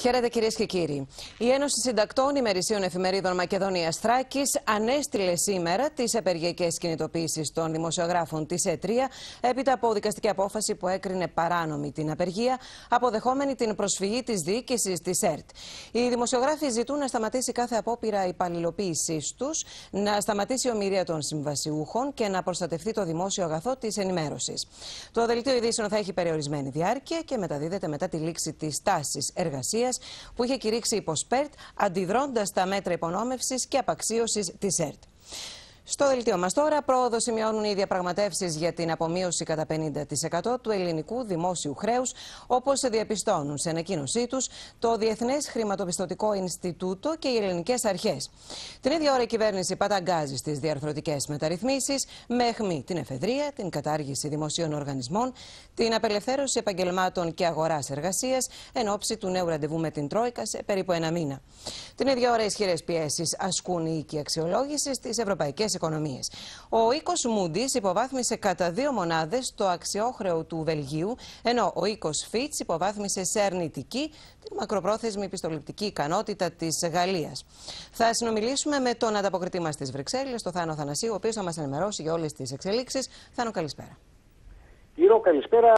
Χαίρετε κυρίες και κύριοι. Η Ένωση Συντακτών Ημερησίων Εφημερίδων Μακεδονίας Θράκης ανέστειλε σήμερα τις απεργιακέ κινητοποίησεις των δημοσιογράφων της ΕΤΡΙΑ έπειτα από δικαστική απόφαση που έκρινε παράνομη την απεργία, αποδεχόμενη την προσφυγή της διοίκησης της ΕΡΤ. Οι δημοσιογράφοι ζητούν να σταματήσει κάθε απόπειρα υπαλληλοποίησής τους, να σταματήσει η ομοιρία των συμβασιούχων και να προστατευτεί το δημόσιο αγαθό της ενημέρωσης. Το δελτίο ειδήσεων θα έχει περιορισμένη διάρκεια και μεταδίδεται μετά τη λήξη της τάσης εργασίας που είχε κηρύξει υπό ΣΠΕΡΤ, αντιδρώντας τα μέτρα υπονόμευσης και απαξίωσης της ΕΡΤ. Στο δελτίο μας τώρα, πρόοδο σημειώνουν οι διαπραγματεύσεις για την απομείωση κατά 50% του ελληνικού δημόσιου χρέους, όπως διαπιστώνουν σε ανακοίνωσή τους το Διεθνές Χρηματοπιστωτικό Ινστιτούτο και οι ελληνικές αρχές. Την ίδια ώρα, η κυβέρνηση παταγκάζει στις διαρθρωτικές μεταρρυθμίσεις με αιχμή την εφεδρεία, την κατάργηση δημοσίων οργανισμών, την απελευθέρωση επαγγελμάτων και αγοράς εργασίας εν ώψη του νέου ραντεβού με την Τρόικα σε περίπου ένα μήνα. Την ίδια ώρα, ισχυρές πιέσεις ασκούν οι οίκοι αξιολόγησης στι ευρωπαϊκέ ο οίκος Μούντις υποβάθμισε κατά δύο μονάδες το αξιόχρεο του Βελγίου, ενώ ο οίκος Φίτ υποβάθμισε σε αρνητική την μακροπρόθεσμη πιστοληπτική ικανότητα της Γαλλίας. Θα συνομιλήσουμε με τον ανταποκριτή μας της Βρυξέλλη, τον Θάνο Θανασίου, ο οποίος θα μας ενημερώσει για όλες τις εξελίξεις. Θάνο, καλησπέρα. καλησπέρα.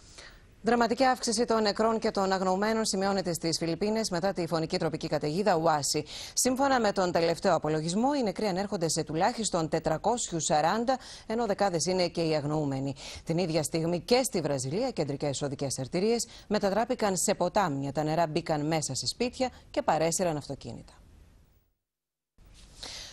Δραματική αύξηση των νεκρών και των αγνοωμένων σημειώνεται στις Φιλιππίνες μετά τη φωνική τροπική καταιγίδα Ουάση. Σύμφωνα με τον τελευταίο απολογισμό, οι νεκροί ανέρχονται σε τουλάχιστον 440, ενώ δεκάδες είναι και οι αγνοούμενοι. Την ίδια στιγμή και στη Βραζιλία, κεντρικές οδικές αρτηρίες μετατράπηκαν σε ποτάμια. Τα νερά μπήκαν μέσα σε σπίτια και παρέσυραν αυτοκίνητα.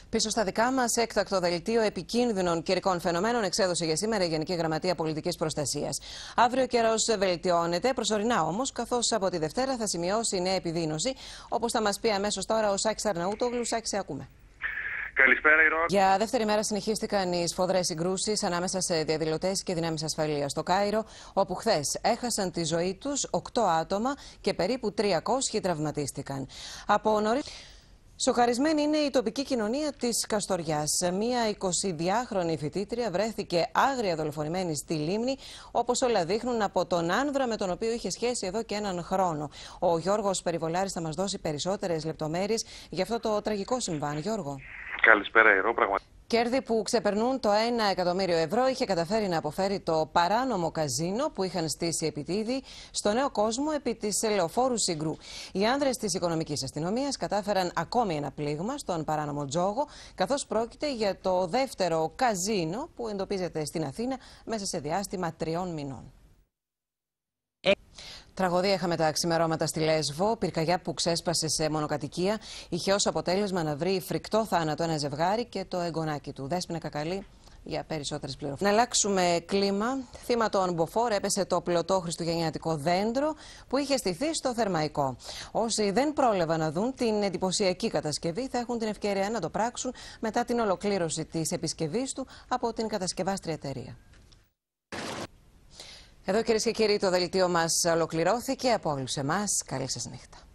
Πίσω στα δικά μας, έκτακτο δελτίο επικίνδυνων καιρικών φαινομένων εξέδωσε για σήμερα η Γενική Γραμματεία Πολιτικής Προστασίας. Αύριο ο καιρός βελτιώνεται, προσωρινά όμως, καθώς από τη Δευτέρα θα σημειώσει νέα επιδείνωση. Όπως θα μας πει αμέσως τώρα ο Σάκης Αρναούτογλου. Σάκη, σε ακούμε. Καλησπέρα, Ιρό. Για δεύτερη μέρα συνεχίστηκαν οι σφοδρές συγκρούσεις ανάμεσα σε διαδηλωτές και δυνάμεις ασφαλείας στο Κάιρο, όπου χθες έχασαν τη ζωή τους 8 άτομα και περίπου 300 τραυματίστηκαν. Από νωρίς. Σοχαρισμένη είναι η τοπική κοινωνία της Καστοριάς. Μία 22χρονη φοιτήτρια βρέθηκε άγρια δολοφονημένη στη λίμνη, όπως όλα δείχνουν από τον άνδρα με τον οποίο είχε σχέση εδώ και έναν χρόνο. Ο Γιώργος Περιβολάρης θα μας δώσει περισσότερες λεπτομέρειες για αυτό το τραγικό συμβάν. Γιώργο. Καλησπέρα, Ιερό. Πραγματικά. Κέρδη που ξεπερνούν το 1 εκατομμύριο ευρώ είχε καταφέρει να αποφέρει το παράνομο καζίνο που είχαν στήσει επιτίδη στο νέο κόσμο επί της ελεοφόρου Σύγκρου. Οι άνδρες της οικονομικής αστυνομίας κατάφεραν ακόμη ένα πλήγμα στον παράνομο τζόγο, καθώς πρόκειται για το δεύτερο καζίνο που εντοπίζεται στην Αθήνα μέσα σε διάστημα τριών μηνών. Τραγωδία είχαμε τα ξημερώματα στη Λέσβο, πυρκαγιά που ξέσπασε σε μονοκατοικία. Είχε ως αποτέλεσμα να βρει φρικτό θάνατο ένα ζευγάρι και το εγγονάκι του. Δέσπινα Κακαλή για περισσότερες πληροφορίες. Να αλλάξουμε κλίμα. Θύμα των μποφόρ έπεσε το πλωτό χριστουγεννιάτικο δέντρο που είχε στηθεί στο Θερμαϊκό. Όσοι δεν πρόλαβαν να δουν την εντυπωσιακή κατασκευή θα έχουν την ευκαιρία να το πράξουν μετά την ολοκλήρωση της επισκευής του από την κατασκευάστρια εταιρεία. Εδώ κυρίες και κύριοι το δελτίο μας ολοκληρώθηκε. Από όλους εμάς καλή σας νύχτα.